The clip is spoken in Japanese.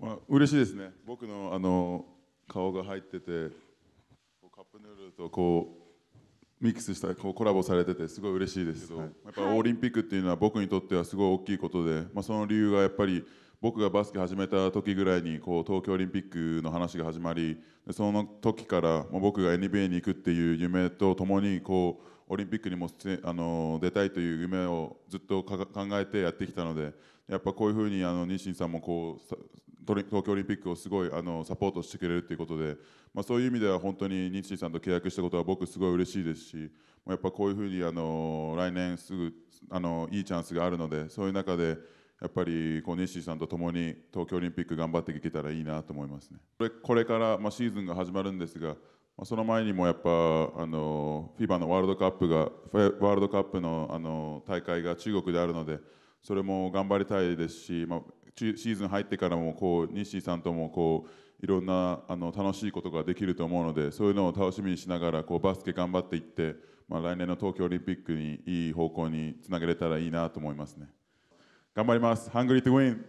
まあ、嬉しいですね、僕のあの顔が入ってて、カップヌードルとこうミックスしたこうコラボされてて、すごい嬉しいですけど、はい、やっぱオリンピックっていうのは僕にとってはすごい大きいことで、まあ、その理由がやっぱり、僕がバスケ始めた時ぐらいにこう東京オリンピックの話が始まりその時から僕が NBA に行くっていう夢とともにこうオリンピックにもあの出たいという夢をずっと考えてやってきたのでやっぱこういうふうにあの清さんもこう東京オリンピックをすごいあのサポートしてくれるということで、まあ、そういう意味では本当に日清さんと契約したことは僕すごい嬉しいですしやっぱこういうふうにあの来年すぐあのいいチャンスがあるのでそういう中で。やっぱりこう西さんと共に東京オリンピック頑張っていけたらいいなと思いますね。これこれから、まあ、シーズンが始まるんですが、まあ、その前にもやっぱあの FIBA のワールドカップがワールドカップのあの大会が中国であるのでそれも頑張りたいですし、まあ、シーズン入ってからもこう西さんともこういろんなあの楽しいことができると思うのでそういうのを楽しみにしながらこうバスケ頑張っていって、まあ、来年の東京オリンピックにいい方向につなげれたらいいなと思いますね。頑張ります。ハングリートゥウィン。